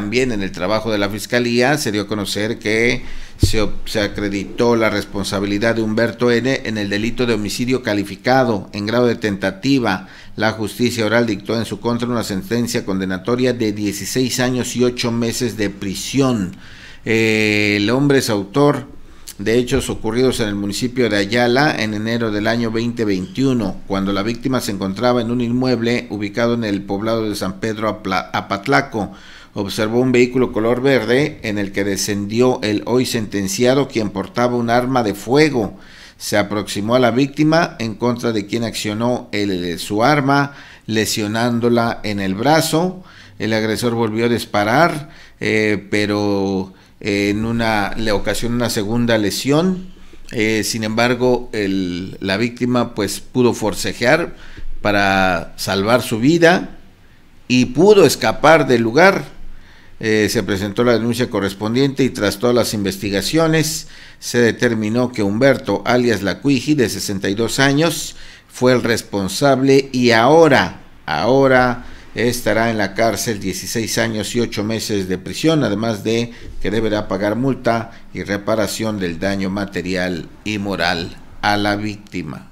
También en el trabajo de la Fiscalía se dio a conocer que se, acreditó la responsabilidad de Humberto N. en el delito de homicidio calificado en grado de tentativa. La justicia oral dictó en su contra una sentencia condenatoria de 16 años y 8 meses de prisión. el hombre es autor de hechos ocurridos en el municipio de Ayala en enero del año 2021, cuando la víctima se encontraba en un inmueble ubicado en el poblado de San Pedro Apatlaco observó un vehículo color verde en el que descendió el hoy sentenciado quien portaba un arma de fuego. Se aproximó a la víctima en contra de quien accionó el, su arma, lesionándola en el brazo. El agresor volvió a disparar, eh, pero eh, en una, le ocasionó una segunda lesión. Eh, sin embargo, la víctima pues pudo forcejear para salvar su vida y pudo escapar del lugar eh, se presentó la denuncia correspondiente y tras todas las investigaciones se determinó que Humberto, alias La de 62 años, fue el responsable y ahora, ahora estará en la cárcel 16 años y 8 meses de prisión, además de que deberá pagar multa y reparación del daño material y moral a la víctima.